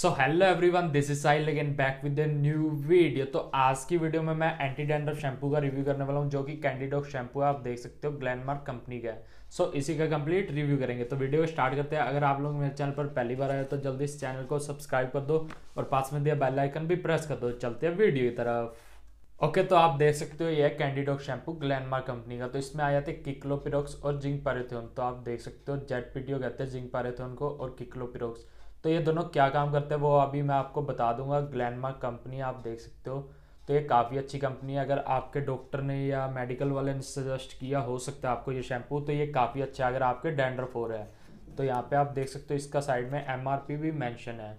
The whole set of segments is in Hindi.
so hello one this is साइल again back with new video तो आज की वीडियो में मैं एंटी डैंड्रफ शैम्पू का रिव्यू करने वाला हूँ जो कि कैंडीडॉक शैम्पू है आप देख सकते हो ग्लैंडमार्क कंपनी का है सो so, इसी का कंप्लीट रिव्यू करेंगे तो वीडियो स्टार्ट करते हैं अगर आप लोग मेरे चैनल पर पहली बार आए तो जल्दी इस चैनल को सब्सक्राइब कर दो और पास में दिया बेल आइकन भी प्रेस कर दो चलते हैं वीडियो की तरफ ओके okay, तो आप देख सकते हो ये कैंडीडॉक शैम्पू ग्लैंडमार्क कंपनी का तो इसमें आ जाते हैं किक्लोपिरोक्स और जिंक पारेथोन तो आप देख सकते हो जेड पीटीओ कहते हैं जिंक पारेथोन को और किक्लोपिरोक्स तो ये दोनों क्या काम करते हैं वो अभी मैं आपको बता दूंगा ग्लैंडमार्क कंपनी आप देख सकते हो तो ये काफ़ी अच्छी कंपनी है अगर आपके डॉक्टर ने या मेडिकल वाले ने सजेस्ट किया हो सकता है आपको ये शैम्पू तो ये काफ़ी अच्छा है अगर आपके डेंडर फोर है तो यहाँ पे आप देख सकते हो इसका साइड में एम भी मैंशन है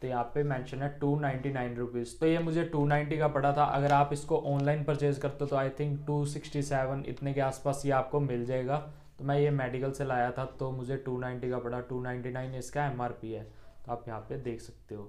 तो यहाँ पे मैंशन है टू नाइन्टी नाइन रुपीज़ तो ये मुझे टू नाइन्टी का पड़ा था अगर आप इसको ऑनलाइन परचेज़ करते हो तो I think two sixty seven इतने के आसपास ये आपको मिल जाएगा तो मैं ये मेडिकल से लाया था तो मुझे टू नाइन्टी का पड़ा टू नाइन्टी नाइन इसका एम आर पी है तो आप यहाँ पे देख सकते हो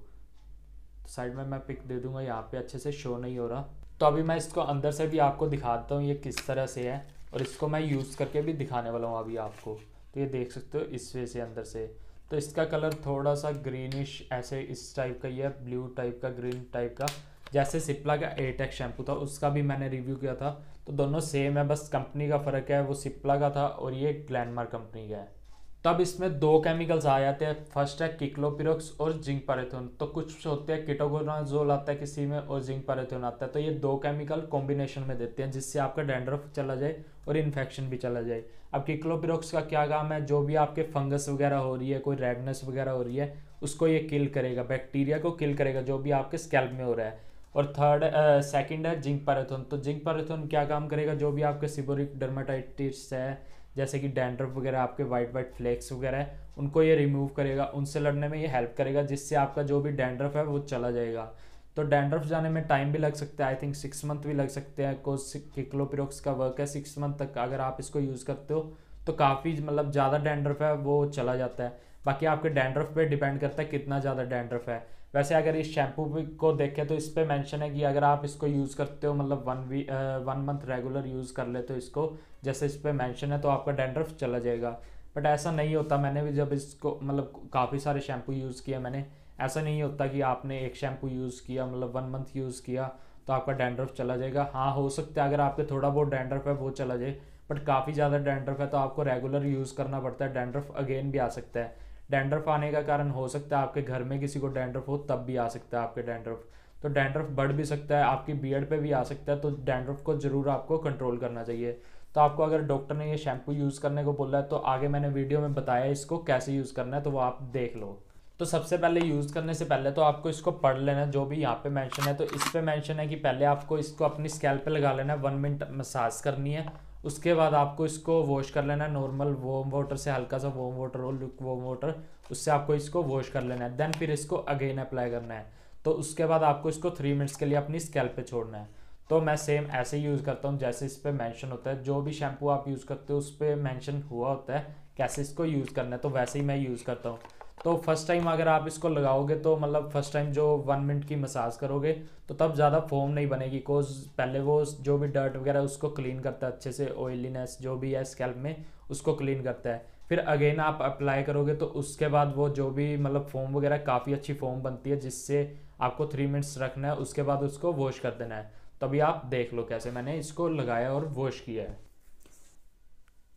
तो साइड में मैं पिक दे दूंगा यहाँ पे अच्छे से शो नहीं हो रहा तो अभी मैं इसको अंदर से भी आपको दिखाता हूँ ये किस तरह से है और इसको मैं यूज़ करके भी दिखाने वाला हूँ अभी आपको तो ये देख सकते हो इस वे से अंदर से तो इसका कलर थोड़ा सा ग्रीनिश ऐसे इस टाइप का ही है ब्लू टाइप का ग्रीन टाइप का जैसे सिप्ला का एटेक शैम्पू e था उसका भी मैंने रिव्यू किया था तो दोनों सेम है बस कंपनी का फ़र्क है वो सिप्ला का था और ये ग्लैंडमार्क कंपनी का है तब इसमें दो केमिकल्स आ जाते हैं फर्स्ट है किक्लोपिरोक्स और जिंक पैरेथोन तो कुछ होते हैं किटोगोनाजोल आता है किसी में और जिंक पैरेथोन आता है तो ये दो केमिकल कॉम्बिनेशन में देते हैं जिससे आपका डेंड्रफ चला जाए और इन्फेक्शन भी चला जाए अब किक्लोपिरोक्स का क्या काम है जो भी आपके फंगस वगैरह हो रही है कोई रेडनेस वगैरह हो रही है उसको ये किल करेगा बैक्टीरिया को किल करेगा जो भी आपके स्कैल्प में हो रहा है और थर्ड सेकंड uh, है जिंक पैराथोन तो जिंक पैराथोन क्या काम करेगा जो भी आपके सिबोरिक डर्माटाइटिस है जैसे कि डेंड्रफ वगैरह आपके वाइट वाइट फ्लेक्स वगैरह उनको ये रिमूव करेगा उनसे लड़ने में ये हेल्प करेगा जिससे आपका जो भी डेंड्रफ है वो चला जाएगा तो डेंड्रफ जाने में टाइम भी लग सकता है आई थिंक सिक्स मंथ भी लग सकते हैं कोस किक्लोपिरोक्स का वर्क है सिक्स मंथ तक अगर आप इसको यूज़ करते हो तो काफ़ी मतलब ज़्यादा डैंड्रफ है वो चला जाता है बाकी आपके डैंड्रफ पे डिपेंड करता है कितना ज़्यादा डैंड्रफ है वैसे अगर इस शैम्पू को देखें तो इस पर मैंशन है कि अगर आप इसको यूज़ करते हो मतलब वन वी वन मंथ रेगुलर यूज़ कर ले तो इसको जैसे इस पर मैंशन है तो आपका डैंड्रफ चला जाएगा बट ऐसा नहीं होता मैंने भी जब इसको मतलब काफ़ी सारे शैम्पू यूज़ किया मैंने ऐसा नहीं होता कि आपने एक शैम्पू यूज़ किया मतलब वन मंथ यूज़ किया तो आपका डैंड्रफ चला जाएगा हाँ हो सकता है अगर आपके थोड़ा बहुत डैंड्रफ है वो चला जाए बट काफ़ी ज़्यादा डेंड्रफ है तो आपको रेगुलर यूज़ करना पड़ता है डेंड्रफ अगेन भी आ सकता है डेंड्रफ आने का कारण हो सकता है आपके घर में किसी को डेंड्रफ हो तब भी आ सकता है आपके डेंड्रफ तो डेंड्रफ बढ़ भी सकता है आपकी बियड पे भी आ सकता है तो डेंड्रफ को ज़रूर आपको कंट्रोल करना चाहिए तो आपको अगर डॉक्टर ने ये शैम्पू यूज़ करने को बोला है तो आगे मैंने वीडियो में बताया इसको कैसे यूज़ करना है तो वो आप देख लो तो सबसे पहले यूज़ करने से पहले तो आपको इसको पढ़ लेना जो भी यहाँ पे मेंशन है तो इस पे मेंशन है कि पहले आपको इसको अपनी स्कैल पे लगा लेना है वन मिनट मसाज करनी है उसके बाद आपको इसको वॉश कर लेना है नॉर्मल वोम वाटर से हल्का सा वोम वाटर और वोम वाटर उससे आपको इसको वॉश कर लेना है देन फिर इसको अगेन अप्लाई करना है तो उसके बाद आपको इसको थ्री मिनट्स के लिए अपनी स्कैल्प पे छोड़ना है तो मैं सेम ऐसे ही यूज़ करता हूँ जैसे इस पर मैंशन होता है जो भी शैम्पू आप यूज़ करते हो उस पर मैंशन हुआ होता है कैसे इसको यूज़ करना है तो वैसे ही मैं यूज़ करता हूँ तो फर्स्ट टाइम अगर आप इसको लगाओगे तो मतलब फर्स्ट टाइम जो वन मिनट की मसाज करोगे तो तब ज़्यादा फोम नहीं बनेगी कोज पहले वो जो भी डर्ट वगैरह उसको क्लीन करता है अच्छे से ऑयलीनेस जो भी है स्कैल्प में उसको क्लीन करता है फिर अगेन आप अप्लाई करोगे तो उसके बाद वो जो भी मतलब फोम वगैरह काफ़ी अच्छी फोम बनती है जिससे आपको थ्री मिनट्स रखना है उसके बाद उसको वॉश कर देना है तभी आप देख लो कैसे मैंने इसको लगाया और वॉश किया है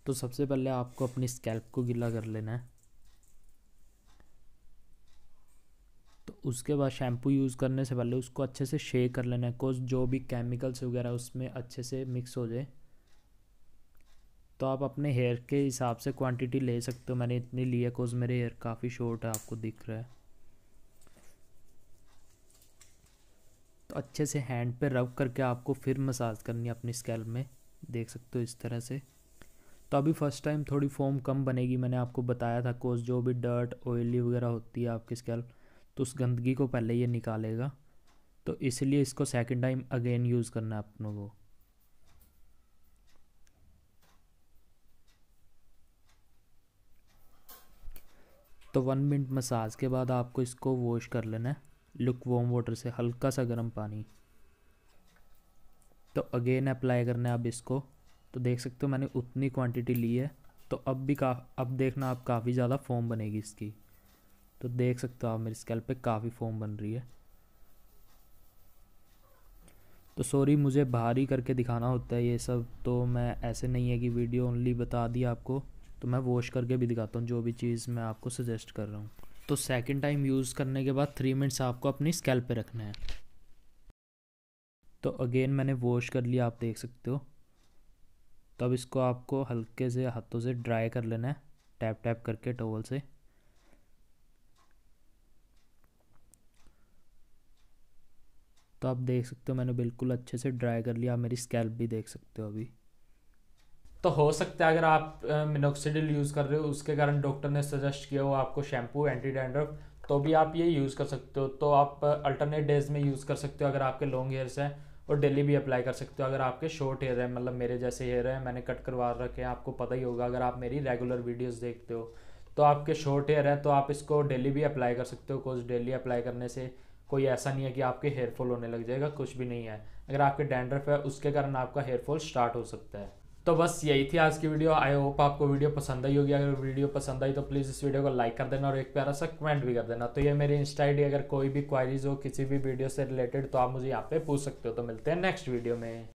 तो सबसे पहले आपको अपनी स्कैल्प को गीला कर लेना है उसके बाद शैम्पू यूज़ करने से पहले उसको अच्छे से शेक कर लेना है कोज जो भी केमिकल्स वगैरह उसमें अच्छे से मिक्स हो जाए तो आप अपने हेयर के हिसाब से क्वांटिटी ले सकते हो मैंने इतनी ली है कोज मेरे हेयर काफ़ी शॉर्ट है आपको दिख रहा है तो अच्छे से हैंड पे रब करके आपको फिर मसाज करनी है अपनी स्कैल्प में देख सकते हो इस तरह से तो अभी फ़र्स्ट टाइम थोड़ी फॉर्म कम बनेगी मैंने आपको बताया था कोज जो भी डर्ट ऑयली वगैरह होती है आपकी स्कैल्प तो उस गंदगी को पहले ये निकालेगा तो इसलिए इसको सेकेंड टाइम अगेन यूज़ करना है अपनों को तो वन मिनट मसाज के बाद आपको इसको वॉश कर लेना है लुक वॉम वाटर से हल्का सा गर्म पानी तो अगेन अप्लाई करना है अब इसको तो देख सकते हो मैंने उतनी क्वांटिटी ली है तो अब भी का अब देखना आप काफ़ी ज़्यादा फॉर्म बनेगी इसकी तो देख सकते हो आप मेरी स्केल पे काफ़ी फॉर्म बन रही है तो सॉरी मुझे भारी करके दिखाना होता है ये सब तो मैं ऐसे नहीं है कि वीडियो ओनली बता दी आपको तो मैं वॉश करके भी दिखाता हूँ जो भी चीज़ मैं आपको सजेस्ट कर रहा हूँ तो सेकेंड टाइम यूज़ करने के बाद थ्री मिनट्स आपको अपनी स्कैल पर रखना है तो अगेन मैंने वॉश कर लिया आप देख सकते हो तो अब इसको आपको हल्के से हाथों से ड्राई कर लेना है टैप टैप करके टॉवल से तो आप देख सकते हो मैंने बिल्कुल अच्छे से ड्राई कर लिया मेरी स्कैल्प भी देख सकते हो अभी तो हो सकता है अगर आप मिनोक्सीडिल यूज़ कर रहे हो उसके कारण डॉक्टर ने सजेस्ट किया हो आपको शैम्पू एंटी डैंड्रफ तो भी आप ये यूज़ कर सकते हो तो आप अल्टरनेट डेज में यूज़ कर सकते हो अगर आपके लॉन्ग हेयर्स हैं और डेली भी अप्लाई कर सकते हो अगर आपके शॉर्ट हेयर हैं मतलब मेरे जैसे हेयर हैं मैंने कट करवा रखे हैं आपको पता ही होगा अगर आप मेरी रेगुलर वीडियोस देखते हो तो आपके शॉर्ट हेयर हैं तो आप इसको डेली भी अप्लाई कर सकते हो कोज डेली अप्लाई करने से कोई ऐसा नहीं है कि आपके हेयर फॉल होने लग जाएगा कुछ भी नहीं है अगर आपके डैंड्रफ है उसके कारण आपका हेयर फॉल स्टार्ट हो सकता है तो बस यही थी आज की वीडियो आई होप आपको वीडियो पसंद आई होगी अगर वीडियो पसंद आई तो प्लीज़ इस वीडियो को लाइक कर देना और एक प्यारा सा कमेंट भी कर देना तो ये मेरी इंस्टा आई अगर कोई भी क्वारीज हो किसी भी वीडियो से रिलेटेड तो आप मुझे यहाँ पे पूछ सकते हो तो मिलते हैं नेक्स्ट वीडियो में